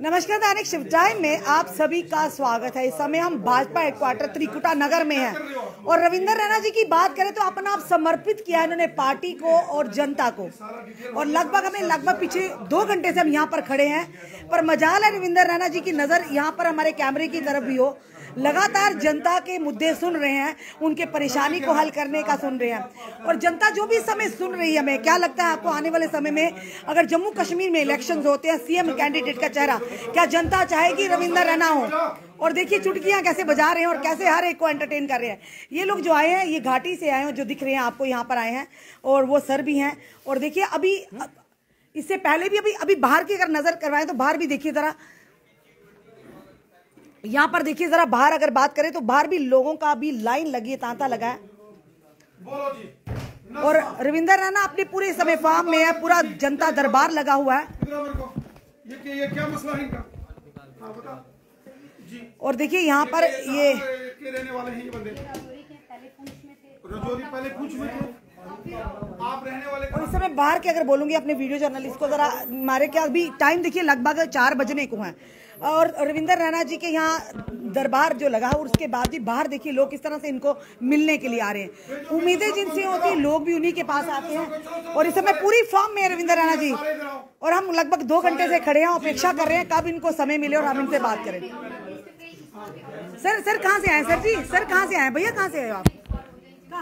नमस्कार दैनिक शिव टाइम में आप सभी का स्वागत है इस समय हम भाजपा हेडक्वार्टर त्रिकुटा नगर में हैं और रविंदर रैना जी की बात करें तो अपना आप समर्पित किया है इन्होंने पार्टी को और जनता को और लगभग हमें लगभग पीछे दो घंटे से हम यहाँ पर खड़े हैं पर मजाल है रविंदर रैना जी की नज़र यहाँ पर हमारे कैमरे की तरफ भी हो लगातार जनता के मुद्दे सुन रहे हैं उनके परेशानी को हल करने का सुन रहे हैं और जनता जो भी समय सुन रही है हमें क्या लगता है आपको आने वाले समय में अगर जम्मू कश्मीर में इलेक्शन होते हैं सीएम कैंडिडेट का चेहरा क्या जनता चाहेगी रविंदर रैना हो और देखिए चुटकियां कैसे बजा रहे हैं और कैसे हर एक को एंटरटेन कर रहे हैं ये लोग जो आए हैं ये घाटी से आए हैं जो दिख रहे हैं आपको यहाँ पर आए हैं और वो सर भी हैं और देखिए अभी इससे पहले भी अभी अभी बाहर की अगर नजर करवाएं तो बाहर भी देखिए जरा यहाँ पर देखिए जरा बाहर अगर बात करें तो बाहर भी लोगों का भी लाइन लगी है तांता लगा है और रविंदर रैना अपने पूरे समय फार्म में है पूरा जनता दरबार लगा हुआ है ये, क्या मसला है इनका हाँ, और देखिए यहाँ पर ये, रहने वाले हैं ये बंदे पहले पूछ में थे आप रहने वाले और इस समय बाहर के अगर बोलूंगी अपने वीडियो जर्नलिस्ट को जरा हमारे क्या अभी टाइम देखिए लगभग चार बजने को है और रविंदर राणा जी के यहाँ दरबार जो लगा है उसके बाद भी बाहर देखिए लोग किस तरह से इनको मिलने के लिए आ रहे हैं उम्मीदें जिनसे होती हैं लोग भी उन्हीं के पास आते हैं और इस समय पूरी फॉर्म में रविंदर राणा जी और हम लगभग दो घंटे से खड़े हैं अपेक्षा कर रहे हैं कब इनको समय मिले और हम इनसे बात करें सर सर कहाँ से आए सर जी सर कहाँ से आए भैया कहाँ से आए आप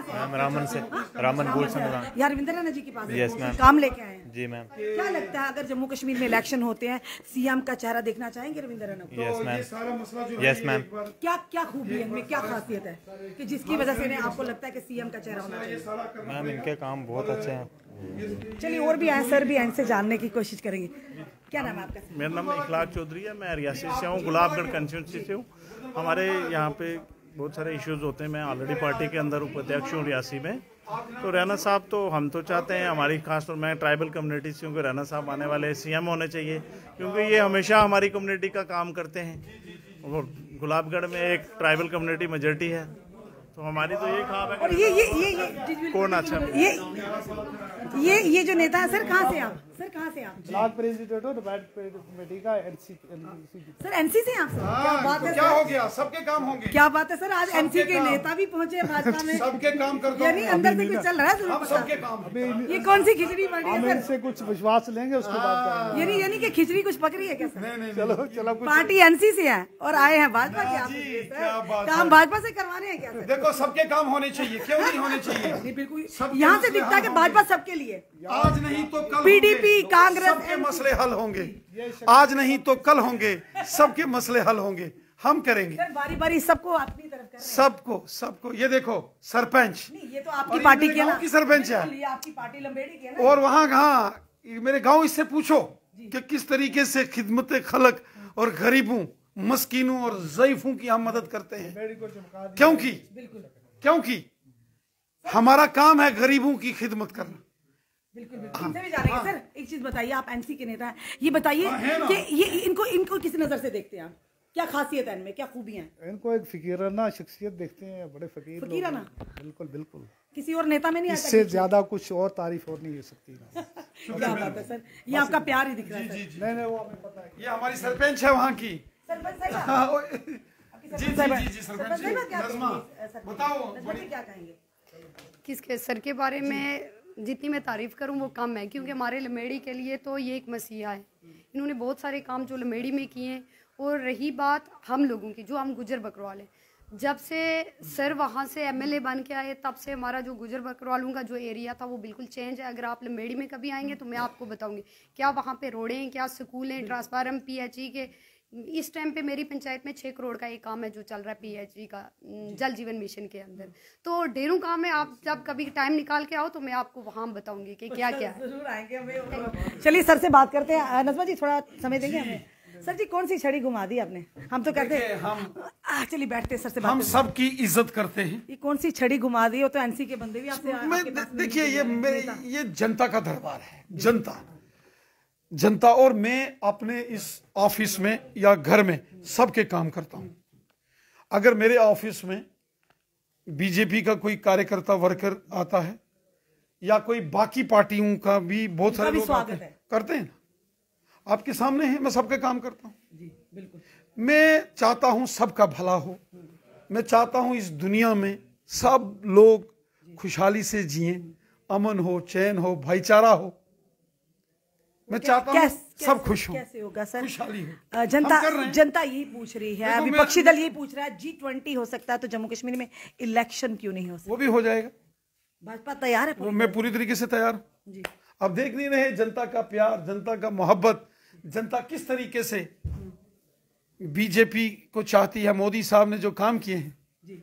मैम रामन से रामन गोल यार रविंद्र राणा जी के पास yes, काम लेके आए जी मैम क्या लगता है अगर जम्मू कश्मीर में इलेक्शन होते हैं सीएम का चेहरा देखना चाहेंगे रविंदर राणा तो यस मैम क्या क्या खूबी है क्या खासियत है की जिसकी वजह से आपको लगता है की सीएम का चेहरा होना चाहिए मैम इनके काम बहुत अच्छे हैं चलिए और भी आए सर भी इनसे जानने की कोशिश करेंगे क्या नाम है आपका मेरा नाम इखलाज चौधरी है मैं रियासी से हूँ गुलाबगढ़ कंस्टिट्यूंसी से हूँ हमारे यहाँ पे बहुत सारे इश्यूज होते हैं मैं ऑलरेडी पार्टी के अंदर उपाध्यक्ष हूँ रियासी में तो रैना साहब तो हम तो चाहते हैं हमारी खासतौर मैं ट्राइबल कम्युनिटी से हूँ रैना साहब आने वाले सीएम होने चाहिए क्योंकि ये हमेशा हमारी कम्युनिटी का काम करते हैं और गुलाबगढ़ में एक ट्राइबल कम्युनिटी मेजोरिटी है तो हमारी तो ये खाब है कौन अच्छा ये ये ये जो नेता है सर कहाँ से आप सर कहाँ से आप ब्लॉक प्रेसिडेंट हो कमेटी का एनसी सर एनसी से आप सर क्या हाँ, बात तो है क्या हो गया सबके काम होंगे क्या बात है सर आज एनसी के नेता भी पहुंचे भाजपा में सबके काम कर यानी अंदर से कुछ चल रहा है सर सबके काम ये कौन सी खिचड़ी बन रही है सर कुछ विश्वास लेंगे उसके बाद यानी यानी कि खिचड़ी कुछ पक रही है क्या नहीं नहीं चलो चलो पार्टी एनसी से है और आए हैं भाजपा के काम तो भाजपा से करवा रहे हैं क्या देखो सबके काम होने चाहिए क्यों नहीं होने चाहिए बिल्कुल यहाँ से दिखता है भाजपा सबके लिए आज नहीं तो कल पीडीपी बीजेपी कांग्रेस सबके मसले हल होंगे आज नहीं तो कल होंगे सबके मसले हल होंगे हम करेंगे बारी बारी सबको अपनी तरफ सबको सबको ये देखो सरपंच ये तो आपकी पार्टी के ना सरपंच है आपकी पार्टी लंबेड़ी के ना और वहाँ कहा मेरे गांव इससे पूछो कि किस तरीके से खिदमत खलक और गरीबों मस्किनों और जयफों की हम मदद करते हैं क्योंकि क्योंकि हमारा काम है गरीबों की खिदमत करना बिल्कुल हाँ। हाँ। आप एनसी के नेता ये बताइए हाँ, किस नजर से देखते हैं क्या खासियत है किसी और नेता में नहीं इससे ज्यादा कुछ और तारीफ और नहीं हो सकती क्या बात है सर ये आपका प्यार ही दिख रहा है ये हमारी सरपंच है वहाँ की जी जी जी सरपंच बताओ किसके सर के बारे में जितनी मैं तारीफ़ करूँ वो कम है क्योंकि हमारे लमेड़ी के लिए तो ये एक मसीहा है इन्होंने बहुत सारे काम जो लमेड़ी में किए हैं और रही बात हम लोगों की जो हम गुजर बकरवाल हैं जब से सर वहाँ से एमएलए बन के आए तब से हमारा जो गुजर बकरवालों का जो एरिया था वो बिल्कुल चेंज है अगर आप लमेड़ी में कभी आएंगे तो मैं आपको बताऊँगी क्या वहाँ पर रोडें क्या स्कूल हैं ट्रांसफार्म पी e के इस टाइम पे मेरी पंचायत में छः करोड़ का एक काम है जो चल रहा है पीएचडी का जल जीवन मिशन के अंदर तो ढेरों काम है आप जब कभी टाइम निकाल के आओ तो मैं आपको वहाँ बताऊंगी कि क्या क्या है चलिए सर से बात करते हैं नजमा जी थोड़ा समय देंगे हमें सर जी कौन सी छड़ी घुमा दी आपने हम तो कहते हैं हम चलिए बैठते सर से हम सब की इज्जत करते हैं ये कौन सी छड़ी घुमा दी हो तो एनसी के बंदे भी आपसे देखिए ये ये जनता का दरबार है जनता जनता और मैं अपने इस ऑफिस में या घर में सबके काम करता हूं अगर मेरे ऑफिस में बीजेपी का कोई कार्यकर्ता वर्कर आता है या कोई बाकी पार्टियों का भी बहुत सारे लोग आते है। करते हैं ना आपके सामने है मैं सबके काम करता हूँ बिल्कुल मैं चाहता हूँ सबका भला हो मैं चाहता हूँ इस दुनिया में सब लोग खुशहाली से जिए अमन हो चैन हो भाईचारा हो मैं चाहता हूँ सब खुश हूँ कैसे होगा सर खुशहाली जनता जनता यही पूछ रही है विपक्षी दल यही पूछ रहा है जी ट्वेंटी हो सकता है तो जम्मू कश्मीर में इलेक्शन क्यों नहीं हो सकता वो भी हो जाएगा भाजपा तैयार है मैं पूरी तरीके से तैयार जी अब देख नहीं रहे जनता का प्यार जनता का मोहब्बत जनता किस तरीके से बीजेपी को चाहती है मोदी साहब ने जो काम किए हैं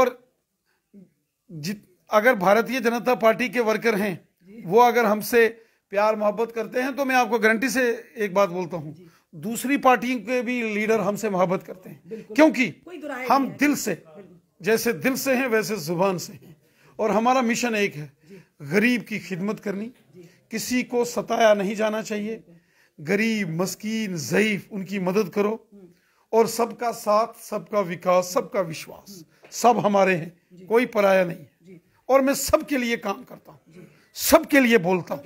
और अगर भारतीय जनता पार्टी के वर्कर हैं वो अगर हमसे प्यार मोहब्बत करते हैं तो मैं आपको गारंटी से एक बात बोलता हूँ दूसरी पार्टी के भी लीडर हमसे मोहब्बत करते हैं क्योंकि हम दिल से जैसे दिल से हैं वैसे जुबान से हैं और हमारा मिशन एक है गरीब की खिदमत करनी किसी को सताया नहीं जाना चाहिए गरीब मस्किन ज़यीफ उनकी मदद करो हम्म। और सबका साथ सबका विकास सबका विश्वास हम्म। सब हमारे हैं कोई पराया नहीं है और मैं सबके लिए काम करता हूँ सबके लिए बोलता तो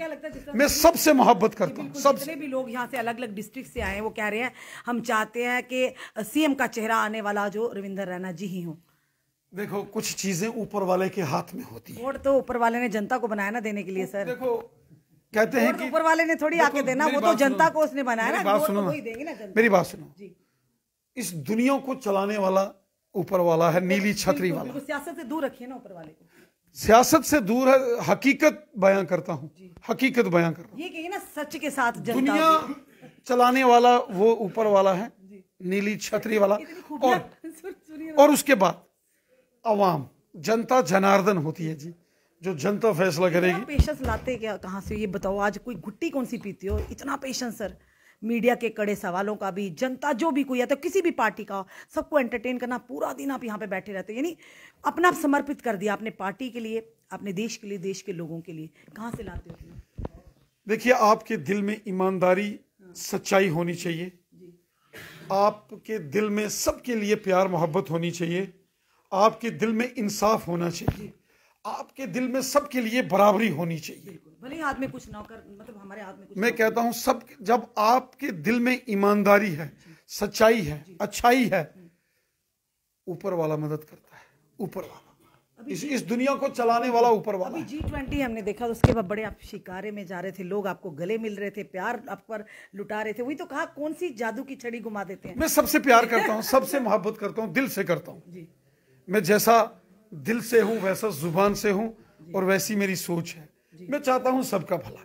हूँ मैं सबसे मोहब्बत करता हूँ सबसे भी लोग यहाँ से अलग अलग डिस्ट्रिक्ट से आए हैं वो कह रहे हैं हम चाहते हैं कि सीएम का चेहरा आने वाला जो रविंदर रैना जी ही हो देखो कुछ चीजें ऊपर वाले के हाथ में होती है तो ऊपर वाले ने जनता को बनाया ना देने के लिए सर देखो कहते हैं तो ऊपर वाले ने थोड़ी आके देना वो तो जनता को उसने बनाया ना तो सुनो मेरी बात सुनो इस दुनिया को चलाने वाला ऊपर वाला है नीली छतरी वाला सियासत से दूर रखिए ना ऊपर वाले को सियासत से दूर है हकीकत बयां करता हूँ हकीकत बयां करता हूँ ये कहिए ना सच के साथ दुनिया चलाने वाला वो ऊपर वाला है नीली छतरी वाला और और उसके बाद अवाम जनता जनार्दन होती है जी जो जनता फैसला करेगी पेशेंस लाते क्या कहाँ से ये बताओ आज कोई घुट्टी कौन सी पीती हो इतना पेशेंस सर मीडिया के कड़े सवालों का भी जनता जो भी कोई है तो किसी भी पार्टी का सबको एंटरटेन करना पूरा दिन आप यहाँ पे बैठे रहते हो यानी अपना आप समर्पित कर दिया आपने पार्टी के लिए अपने देश के लिए देश के लोगों के लिए कहाँ से लाते हो देखिए आपके दिल में ईमानदारी सच्चाई होनी चाहिए आपके दिल में सबके लिए प्यार मोहब्बत होनी चाहिए आपके दिल में इंसाफ होना चाहिए आपके दिल में सबके लिए बराबरी होनी चाहिए भले हाथ में कुछ ना कर मतलब हमारे हाथ में कुछ मैं कहता हूँ सब जब आपके दिल में ईमानदारी है सच्चाई है अच्छाई है ऊपर वाला मदद करता है ऊपर वाला इस इस दुनिया को चलाने वाला ऊपर वाला अभी जी ट्वेंटी हमने देखा उसके बाद बड़े आप शिकारे में जा रहे थे लोग आपको गले मिल रहे थे प्यार आप पर लुटा रहे थे वही तो कहा कौन सी जादू की छड़ी घुमा देते हैं मैं सबसे प्यार करता हूँ सबसे मोहब्बत करता हूँ दिल से करता हूँ मैं जैसा दिल से हूँ वैसा जुबान से हूँ और वैसी मेरी सोच है मैं चाहता हूँ सबका भला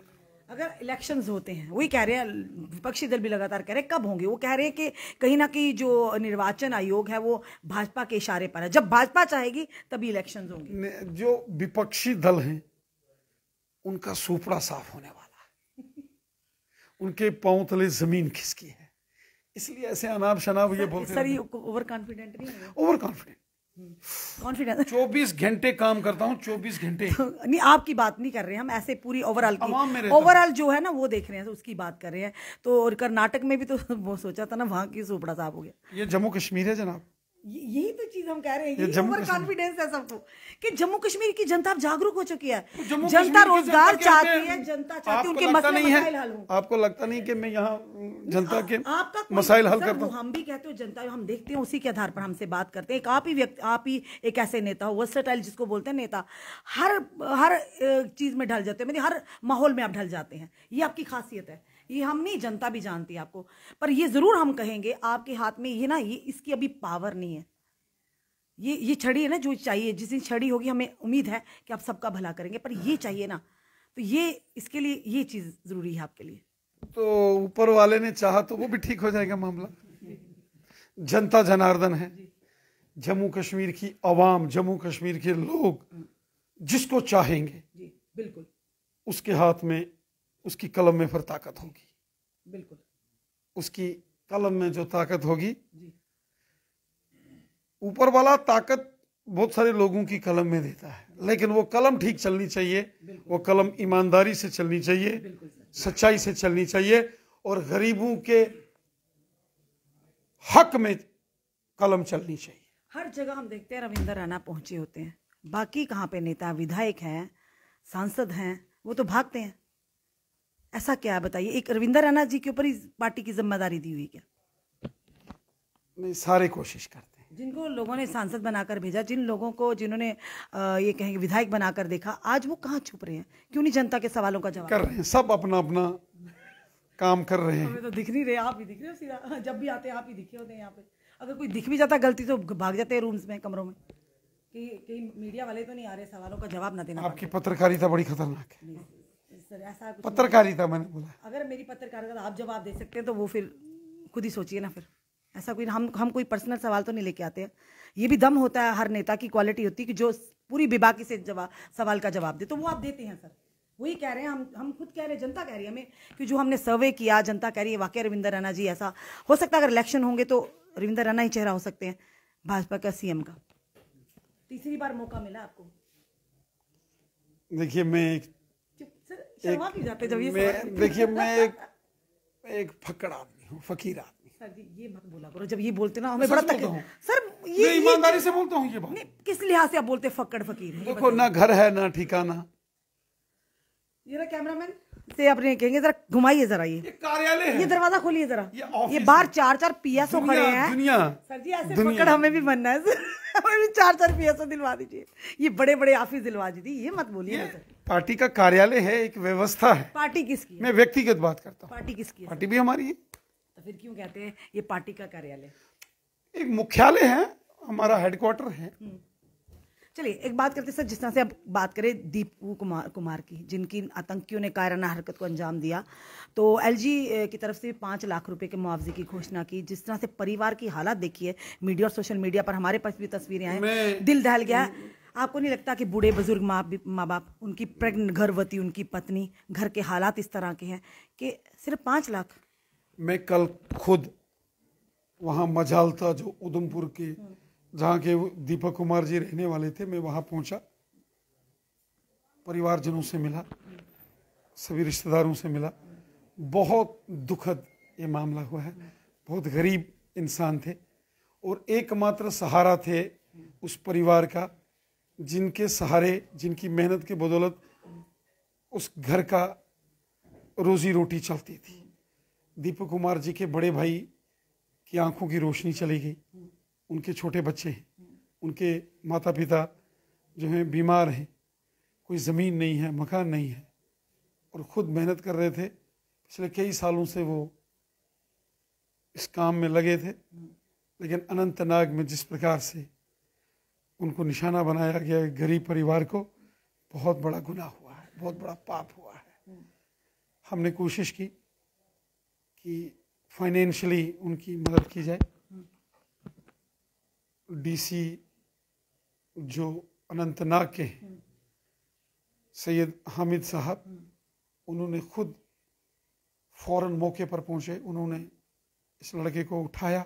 अगर इलेक्शंस होते हैं वही कह रहे हैं विपक्षी दल भी लगातार कह रहे हैं कब होंगे वो कह रहे हैं कि कहीं ना कहीं जो निर्वाचन आयोग है वो भाजपा के इशारे पर है जब भाजपा चाहेगी तभी इलेक्शन होंगे जो विपक्षी दल हैं उनका सुपड़ा साफ होने वाला है उनके पाँव तले जमीन खिसकी है इसलिए ऐसे अनाब शनाप ये बोलते सर ये ओवर कॉन्फिडेंट नहीं ओवर कॉन्फिडेंट कॉन्फिडेंस चौबीस घंटे काम करता हूँ चौबीस घंटे नहीं आपकी बात नहीं कर रहे हैं हम ऐसे पूरी ओवरऑल की ओवरऑल जो है ना वो देख रहे हैं तो उसकी बात कर रहे हैं तो और कर्नाटक में भी तो वो सोचा था ना वहाँ की सोपड़ा साहब हो गया ये जम्मू कश्मीर है जनाब यही तो चीज हम कह रहे हैं ओवर कॉन्फिडेंस है सबको कि जम्मू कश्मीर की जनता जागरूक हो चुकी है तो जनता रोजगार चाहती है जनता चाहती है उनके मसले मसाइल हल आपको लगता नहीं कि मैं यहाँ जनता के आपका मसाइल हल कर हम भी कहते हो जनता हम देखते हैं उसी के आधार पर हमसे बात करते हैं एक आप ही व्यक्ति आप ही एक ऐसे नेता हो वर्सटाइल जिसको बोलते हैं नेता हर हर चीज में ढल जाते हैं मतलब हर माहौल में आप ढल जाते हैं ये आपकी खासियत है ये हम नहीं जनता भी जानती है आपको पर ये ज़रूर हम कहेंगे आपके हाथ में ये ना ये इसकी अभी पावर नहीं है ये ये छड़ी है ना जो चाहिए जिस दिन छड़ी होगी हमें उम्मीद है कि आप सबका भला करेंगे पर ये चाहिए ना तो ये इसके लिए ये चीज़ ज़रूरी है आपके लिए तो ऊपर वाले ने चाह तो वो भी ठीक हो जाएगा मामला जनता जनार्दन है जम्मू कश्मीर की आवाम जम्मू कश्मीर के लोग जिसको चाहेंगे जी बिल्कुल उसके हाथ में उसकी कलम में फिर ताकत होगी बिल्कुल उसकी कलम में जो ताकत होगी ऊपर वाला ताकत बहुत सारे लोगों की कलम में देता है लेकिन वो कलम ठीक चलनी चाहिए वो कलम ईमानदारी से चलनी चाहिए सच्चाई से चलनी चाहिए और गरीबों के हक में कलम चलनी चाहिए हर जगह हम देखते हैं रविंदर राणा पहुंचे होते हैं बाकी कहाँ पे नेता विधायक हैं सांसद हैं वो तो भागते हैं ऐसा क्या है बताइए एक रविंदर राणा जी के ऊपर इस पार्टी की जिम्मेदारी दी हुई क्या नहीं सारे कोशिश करते हैं जिनको लोगों ने सांसद बनाकर भेजा जिन लोगों को जिन्होंने ये कहेंगे विधायक बनाकर देखा आज वो कहाँ छुप रहे हैं क्यों नहीं जनता के सवालों का जवाब कर रहे हैं सब अपना अपना काम कर रहे हैं तो दिख नहीं रहे आप ही दिख रहे हो सीधा हाँ, जब भी आते हैं आप ही दिखे होते हैं यहाँ पे अगर कोई दिख भी जाता गलती तो भाग जाते हैं रूम्स में कमरों में कि, कहीं मीडिया वाले तो नहीं आ रहे सवालों का जवाब ना देना आपकी पत्रकारिता बड़ी खतरनाक है सर ऐसा पत्रकारिता मैंने बोला अगर मेरी पत्रकारिता आप जवाब दे सकते हैं तो वो फिर खुद ही सोचिए ना फिर ऐसा कोई हम हम कोई पर्सनल सवाल तो नहीं लेके आते हैं ये भी दम होता है हर नेता की क्वालिटी होती है कि जो पूरी विभाग से जवाब सवाल का जवाब दे तो वो आप देते हैं सर वही कह रहे हैं हम हम खुद कह रहे हैं जनता कह रही है हमें कि जो हमने सर्वे किया जनता कह रही है वाकई रविंदर राणा जी ऐसा हो सकता है अगर इलेक्शन होंगे तो रविंदर राणा ही चेहरा हो सकते हैं भाजपा का सीएम का तीसरी बार मौका मिला आपको देखिए मैं एक देखिए मैं एक एक फकड़ आदमी हूँ फकीर आदमी ये मत बोला करो जब ये बोलते ना हमें बड़ा तक सर ये ईमानदारी से बोलता हूँ ये बात किस लिहाज से आप बोलते फक्कड़ फकीर देखो ना घर है ना ठिकाना ये कैमरामैन से आपने कहेंगे जरा घुमाइए जरा ये, ये कार्यालय ये दरवाजा खोलिए जरा ये, ये बाहर चार चार पीएसओ खड़े हैं दुनिया सर जी ऐसे पकड़ हमें भी बनना है सर हमें भी चार चार पीएसओ दिलवा दीजिए ये बड़े बड़े ऑफिस दिलवा दीजिए ये मत बोलिए सर पार्टी का कार्यालय है एक व्यवस्था है पार्टी किसकी है? मैं व्यक्तिगत बात करता हूँ पार्टी किसकी है? पार्टी भी हमारी है तो फिर क्यों कहते हैं ये पार्टी का कार्यालय एक मुख्यालय है हमारा हेडक्वार्टर है हम्म। चलिए एक बात करते सर जिस तरह से अब बात करें दीपू कुमार कुमार की जिनकी आतंकियों ने कायराना हरकत को अंजाम दिया तो एलजी की तरफ से पाँच लाख रुपए के मुआवजे की घोषणा की जिस तरह से परिवार की हालत देखी है मीडिया और सोशल मीडिया पर हमारे पास भी तस्वीरें आई दिल दहल गया आपको नहीं लगता कि बूढ़े बुजुर्ग माँ माँ बाप उनकी प्रेग्नेंट गर्भवती उनकी पत्नी घर के हालात इस तरह के हैं कि सिर्फ पाँच लाख मैं कल खुद वहाँ मजाल था जो उधमपुर के जहाँ के दीपक कुमार जी रहने वाले थे मैं वहाँ पहुँचा परिवारजनों से मिला सभी रिश्तेदारों से मिला बहुत दुखद ये मामला हुआ है बहुत गरीब इंसान थे और एकमात्र सहारा थे उस परिवार का जिनके सहारे जिनकी मेहनत के बदौलत उस घर का रोजी रोटी चलती थी दीपक कुमार जी के बड़े भाई की आंखों की रोशनी चली गई उनके छोटे बच्चे हैं उनके माता पिता जो हैं बीमार हैं कोई ज़मीन नहीं है मकान नहीं है और ख़ुद मेहनत कर रहे थे पिछले कई सालों से वो इस काम में लगे थे लेकिन अनंतनाग में जिस प्रकार से उनको निशाना बनाया गया गरीब परिवार को बहुत बड़ा गुनाह हुआ है बहुत बड़ा पाप हुआ है हमने कोशिश की कि फाइनेंशियली उनकी मदद की जाए डीसी जो अनंतनाग के हैं सैयद हामिद साहब उन्होंने खुद फौरन मौके पर पहुंचे उन्होंने इस लड़के को उठाया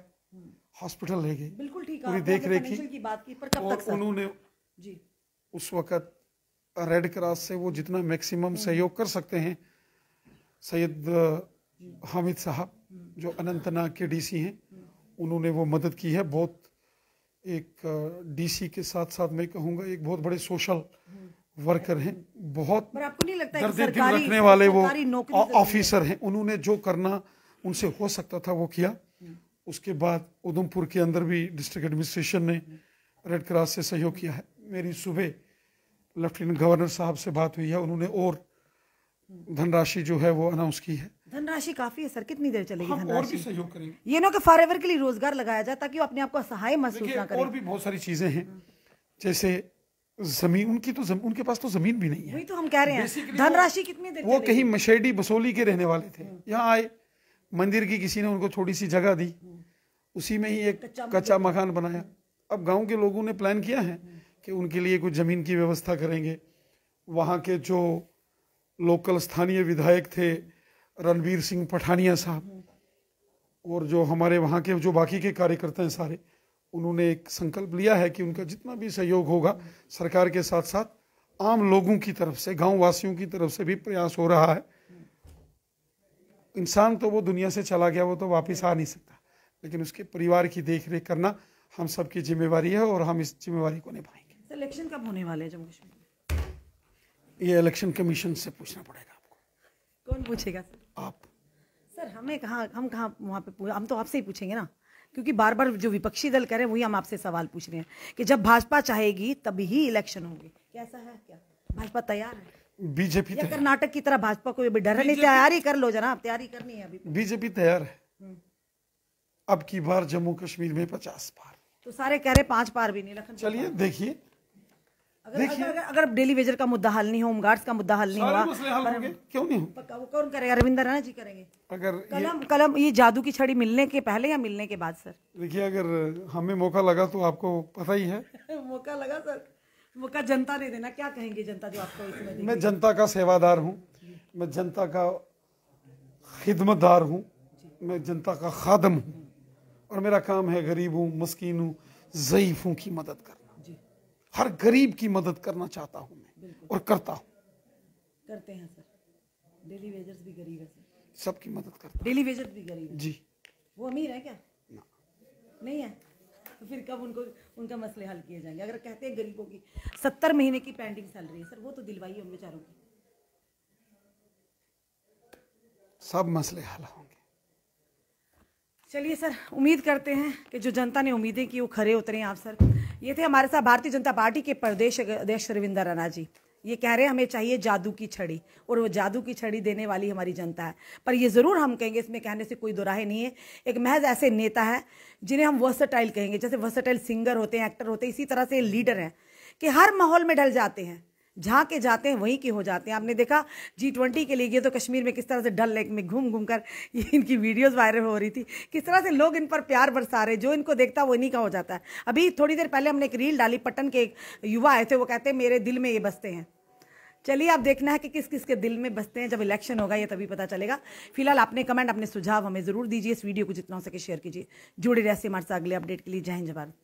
हॉस्पिटल रहेगी बिल्कुल ठीक पूरी देख रेखी की बात की पर कब तक उन्होंने जी उस वक़्त रेड क्रॉस से वो जितना मैक्सिमम सहयोग कर सकते हैं सैयद हामिद साहब हम्म। जो अनंतनाग के डीसी हैं हम्म। उन्होंने वो मदद की है बहुत एक डीसी के साथ साथ मैं कहूँगा एक बहुत बड़े सोशल वर्कर हम्म। हैं बहुत नहीं लगता दर्द रखने वाले वो ऑफिसर हैं उन्होंने जो करना उनसे हो सकता था वो किया उसके बाद उधमपुर के अंदर भी डिस्ट्रिक्ट एडमिनिस्ट्रेशन ने रेड क्रॉस से सहयोग किया है मेरी सुबह लेफ्टिनेंट गवर्नर साहब से बात हुई है उन्होंने और धनराशि जो है वो अनाउंस की है धनराशि काफी है सर कितनी देर चलेगी हम और भी सहयोग करेंगे ये ना कि फॉर के लिए रोजगार लगाया जाए ताकि वो अपने आप को सहाय महसूस ना करें और भी बहुत सारी चीजें हैं जैसे जमीन उनकी तो जम, उनके पास तो जमीन भी नहीं है वही तो हम कह रहे हैं धनराशि कितनी देर वो कहीं मशेडी बसोली के रहने वाले थे यहाँ आए मंदिर की किसी ने उनको थोड़ी सी जगह दी उसी में ही एक कच्चा, कच्चा मकान बनाया अब गांव के लोगों ने प्लान किया है कि उनके लिए कुछ ज़मीन की व्यवस्था करेंगे वहाँ के जो लोकल स्थानीय विधायक थे रणवीर सिंह पठानिया साहब और जो हमारे वहाँ के जो बाकी के कार्यकर्ता हैं सारे उन्होंने एक संकल्प लिया है कि उनका जितना भी सहयोग होगा सरकार के साथ साथ आम लोगों की तरफ से गाँव वासियों की तरफ से भी प्रयास हो रहा है इंसान तो वो दुनिया से चला गया वो तो वापस आ नहीं सकता लेकिन उसके परिवार की देख रेख करना हम सबकी जिम्मेवारी है और हम इस जिम्मेवारी को निभाएंगे इलेक्शन कब होने वाले हैं जम्मू कश्मीर में ये इलेक्शन कमीशन से पूछना पड़ेगा आपको कौन पूछेगा सर आप सर हमें कहाँ हम कहाँ वहाँ पे हम तो आपसे ही पूछेंगे ना क्योंकि बार बार जो विपक्षी दल करें वही हम आपसे सवाल पूछ रहे हैं कि जब भाजपा चाहेगी तभी ही इलेक्शन होंगे कैसा है क्या भाजपा तैयार है बीजेपी कर्नाटक की तरह भाजपा को भी डर नहीं तैयारी कर लो जना तैयारी करनी है अभी तो। बीजेपी तैयार है हम्म। अब की बार जम्मू कश्मीर में पचास पार तो सारे कह रहे पांच पार भी नहीं चलिए देखिए अगर, अगर, अगर, अगर डेली वेजर का मुद्दा हल नहीं हो होमगार्ड्स का मुद्दा हल नहीं हुआ क्यों नहीं वो कौन करेगा रविंदर राणा जी करेंगे अगर कलम कलम ये जादू की छड़ी मिलने के पहले या मिलने के बाद सर देखिए अगर हमें मौका लगा तो आपको पता ही है मौका लगा सर वो का जनता दे देना क्या कहेंगे जनता जो आपको इसमें मैं जनता का सेवादार हूँ मैं जनता का खिदमतदार हूँ मैं जनता का खादम हूँ और मेरा काम है गरीब हूँ मस्किन हूँ ज़यीफ़ों की मदद करना हर गरीब की मदद करना चाहता हूँ मैं और करता हूँ करते हैं सर डेली वेजर्स भी गरीब है सर सबकी मदद करता डेली वेजर्स भी गरीब जी वो अमीर है क्या ना। नहीं है तो फिर कब उनको उनका मसले हल किए जाएंगे अगर कहते हैं गरीबों की सत्तर महीने की पेंडिंग सैलरी है सर वो तो है उन बेचारों की सब मसले हल होंगे चलिए सर उम्मीद करते हैं कि जो जनता ने उम्मीदें की वो खरे उतरे आप सर ये थे हमारे साथ भारतीय जनता पार्टी के प्रदेश अध्यक्ष रविंदर राणा जी ये कह रहे हैं हमें चाहिए जादू की छड़ी और वो जादू की छड़ी देने वाली हमारी जनता है पर ये ज़रूर हम कहेंगे इसमें कहने से कोई दोराहे नहीं है एक महज ऐसे नेता है जिन्हें हम वर्सटाइल कहेंगे जैसे वर्सटाइल सिंगर होते हैं एक्टर होते हैं इसी तरह से लीडर हैं कि हर माहौल में ढल जाते हैं जहाँ के जाते हैं वहीं के हो जाते हैं आपने देखा जी ट्वेंटी के लिए गए तो कश्मीर में किस तरह से डल लेक में घूम घूम कर ये इनकी वीडियोस वायरल हो रही थी किस तरह से लोग इन पर प्यार बरसा रहे जो इनको देखता है वो इन्हीं का हो जाता है अभी थोड़ी देर पहले हमने एक रील डाली पटन के एक युवा आए थे वो कहते हैं मेरे दिल में ये बसते हैं चलिए आप देखना है कि किस किस के दिल में बसते हैं जब इलेक्शन होगा ये तभी पता चलेगा फिलहाल अपने कमेंट अपने सुझाव हमें जरूर दीजिए इस वीडियो को जितना हो सके शेयर कीजिए जुड़े रहिए हमारे साथ अगले अपडेट के लिए जय हिंद भारत